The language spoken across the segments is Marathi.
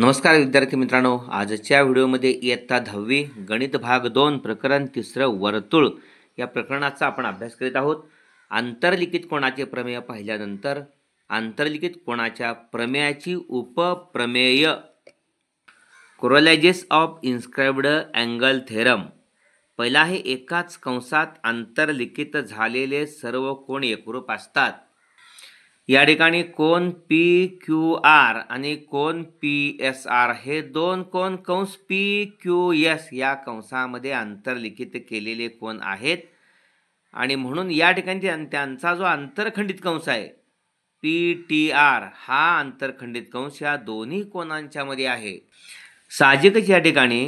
नमस्कार विद्यार्थी मित्रांनो आजच्या व्हिडिओमध्ये इयत्ता दहावी गणित भाग दोन प्रकरण तिसरं वर्तुळ या प्रकरणाचा आपण अभ्यास करीत आहोत आंतरलिखित कोणाचे प्रमेय पाहिल्यानंतर आंतरलिखित कोणाच्या प्रमेयाची उपप्रमेय corollaries of inscribed angle theorem पहिला हे एकाच कंसात आंतरलिखित झालेले सर्व कोण एकरूप असतात या ठिकाणी कोन पी क्यू आर आणि कोण पी एस आर हे दोन कोण कंस पी क्यू एस या कंसामध्ये आंतरलिखित केलेले कोण आहेत आणि म्हणून या ठिकाणी त्यांचा जो आंतरखंडित कंस आहे पी टी आर हा आंतरखंडित कंस या दोन्ही कोणांच्यामध्ये आहे साहजिकच या ठिकाणी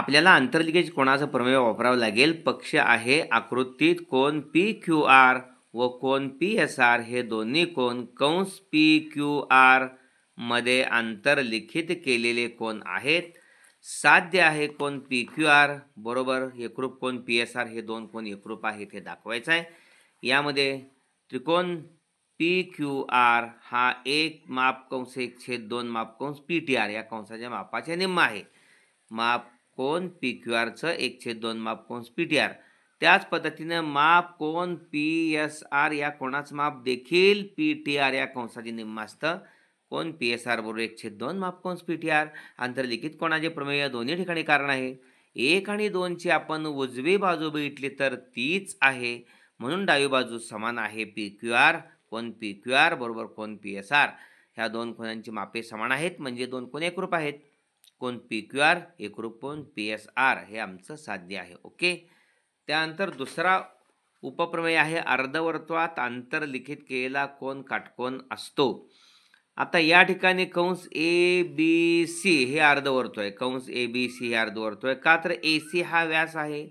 आपल्याला आंतरलिखित कोणाचं प्रमेय वापरावं लागेल पक्ष आहे आकृतीत कोण पी क्यू आर व कोण पी एस आर हे दोन्ही कोण कंस पी क्यू आर मध्ये आंतरलिखित केलेले कोण आहेत साध्य आहे कोण पी क्यू आर बरोबर एकरूप कोण पी एस आर हे दोन कोण एकरूप आहेत हे दाखवायचं आहे यामध्ये त्रिकोण पी क्यू आर हा एक माप कंस एक छेद दोन माप कंस पी टी आर या कंसाच्या मापाचे निम्मा आहे माप कोण पी क्यू आरचं एक छेद दोन माप कंस पी टी आर त्याच पद्धतीनं माप कोण पी एस आर या कोणाचं माप देखील पी टी आर या कंसाची निम्म असतं कोण पी एस आर बरोबर एकशे दोन माप कोण पी टी आर आंतरलिखित कोणाचे प्रमेय दोन्ही ठिकाणी कारण आहे एक आणि दोनची आपण उजवी बाजू बघितली तर तीच आहे म्हणून डावी बाजू समान आहे पी क्यू आर कोण पी क्यू आर बरोबर कोण पी एस आर ह्या दोन कोणांची मापे समान आहेत म्हणजे दोन कोण एकरूप आहेत कोण पी क्यू आर एकरूप कोण पी एस आर हे आमचं साध्य आहे ओके त्यानंतर दुसरा उपप्रमेय आहे अर्धवर्तुळात आंतरलिखित केलेला कोण काटकोन असतो आता या ठिकाणी कंस ए बी सी हे अर्धवर्तुळ आहे कंस ए बी सी हे अर्धवर्तुळ आहे का तर ए सी हा व्यास आहे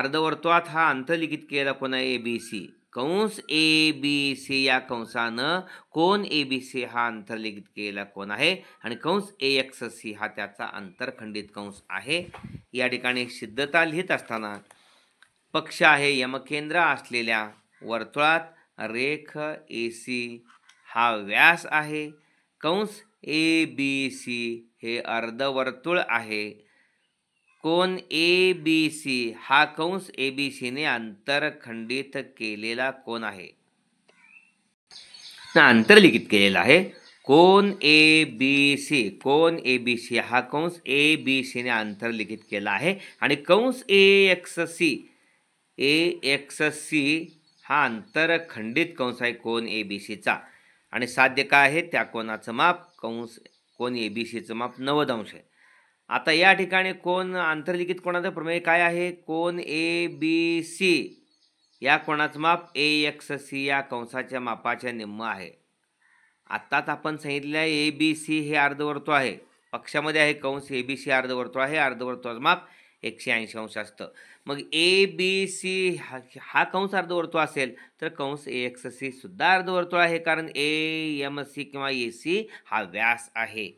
अर्धवर्तुळात हा अंतर्लिखित केलेला कोण आहे ए बी सी कंस ए बी सी या कंसानं कोण ए बी सी हा अंतर्लिखित केलेला कोण आहे आणि कंस ए एक्स सी हा त्याचा अंतरखंडित कंस आहे या ठिकाणी सिद्धता लिहित असताना पक्ष आहे यमकेंद्र असलेल्या वर्तुळात रेख ए सी हा व्यास आहे कंस ए बी सी हे अर्धवर्तुळ आहे कोण ए बी सी हा कंस ए बी सीने आंतरखंडित केलेला कोण आहे आंतरलिखित केलेला आहे कोण ए बी सी कोण ए बी सी हा कंस ए बी सीने आंतरलिखित केला आहे आणि कंस A X C A X C हा आंतरखंडित कंस आहे कोण ए बी सीचा आणि साध्य काय आहे त्या कोणाचं माप कंस कोण ए बी सीचं माप नव्वद अंश आहे आता या ठिकाणी कोण आंतरलिखित कोणाचं प्रमेय काय आहे कोण ए बी सी या कोणाचं माप ए एक्स सी या कंसाच्या मापाच्या निम्म आहे आत्ताच आपण सांगितलं आहे ए बी सी हे अर्धवर्तुळ आहे पक्षामध्ये आहे कंस ए बी सी अर्धवर्तुळ आहे अर्धवर्तुळाचं माप एकशे ऐंशी अंश असतं मग ए बी सी हा हा कंस अर्धवर्तुळ असेल तर कंस ए एक्स सी सुद्धा अर्धवर्तुळ आहे कारण ए एम सी किंवा ए सी हा व्यास आहे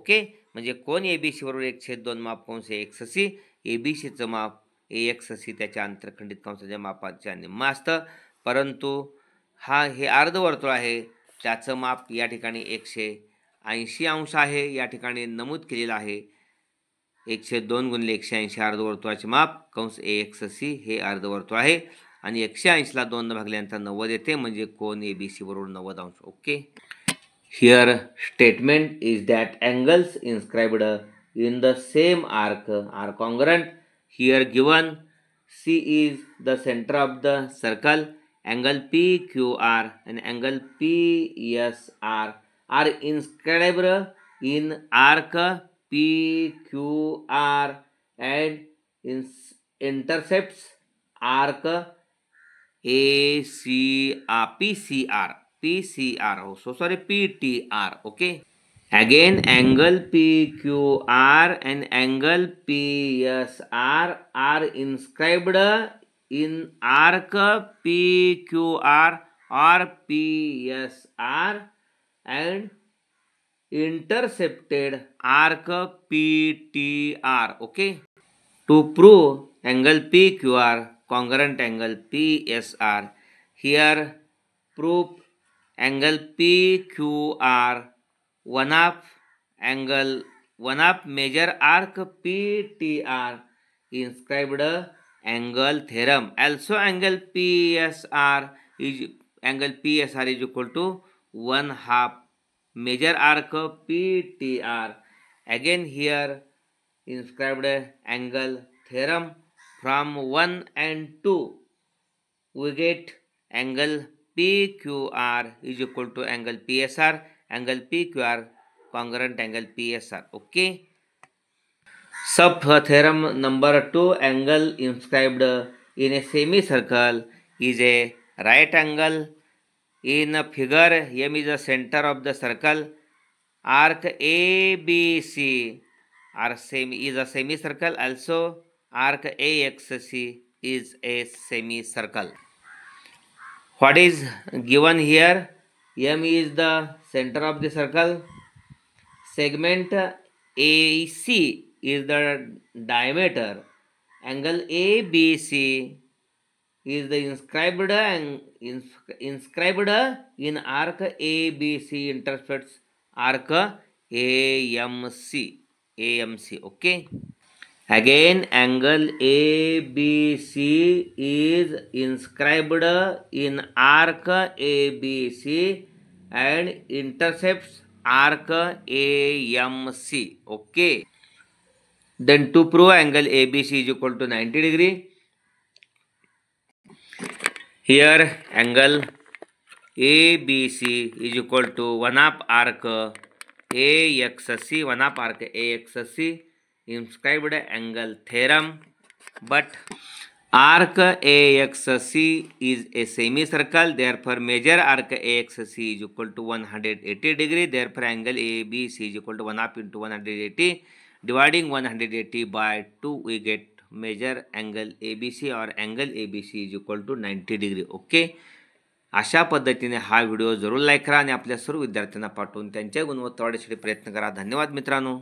ओके म्हणजे कोण ए बी सीवरून एकशे दोन माप कंस A X C A B सीचं माप ए एक्स सी त्याच्या आंतरखंडित कंसाच्या मापाच्या निम्म असतं परंतु हा हे अर्धवर्तुळ आहे त्याचं माप या ठिकाणी एकशे ऐंशी अंश आहे या ठिकाणी नमूद केलेलं आहे एकशे दोन गुणिले एकशे ऐंशी अर्धवर्तुळाचे माप कंस ए एक्स सी हे अर्धवर्तुळ आहे आणि एकशे ऐंशीला दोन भागल्यानंतर नव्वद येते म्हणजे कोण ए बी सी बरोबर नव्वद अंश okay here statement is that angles inscribed in the same arc are congruent here given C is the centre of the circle angle P Q R and angle P S R R inscribed in arc P Q R and ins intercepts arc A C ah P C R P C R oh so sorry P T R okay again angle P Q R and angle P S R R inscribed in arc P Q R और P S R and intercepted arc P T R okay to prove angle P Q R congruent angle P S R here proof angle P Q R one of angle one of major arc P T R inscribed angle theorem also angle P S R is angle P S R is equal to one half major arc PTR. Again here inscribed angle theorem from 1 and 2 we get angle PQR is equal to angle PSR angle PQR congruent angle PSR okay sub theorem number 2 angle inscribed in a semicircle is a right angle In a figure, M is the center of the circle. Arc ABC are same is a semicircle. Also, arc AXC is a semicircle. What is given here? M is the center of the circle. Segment AC is the diameter. Angle ABC is the inscribed and inscribed in arc ABC intersects arc AMC. AMC, okay. Again, angle ABC is inscribed in arc ABC and intercepts arc AMC, okay. Then to prove angle ABC is equal to 90 degree, here angle ABC is equal to 1 half arc AXC 1 half arc AXC inscribed angle theorem but arc AXC is a semicircle therefore major arc AXC is equal to 180 degree therefore angle ABC is equal to 1 half into 180 dividing 180 by 2 we get major angle A B C और angle A B C is equal to ninety degree okay अशा पद्धतीने हा व्हिडिओ जरूर लाईक करा आणि आपल्या सर्व विद्यार्थ्यांना पाठवून त्यांच्या गुणवत्ता प्रयत्न करा धन्यवाद मित्रांनो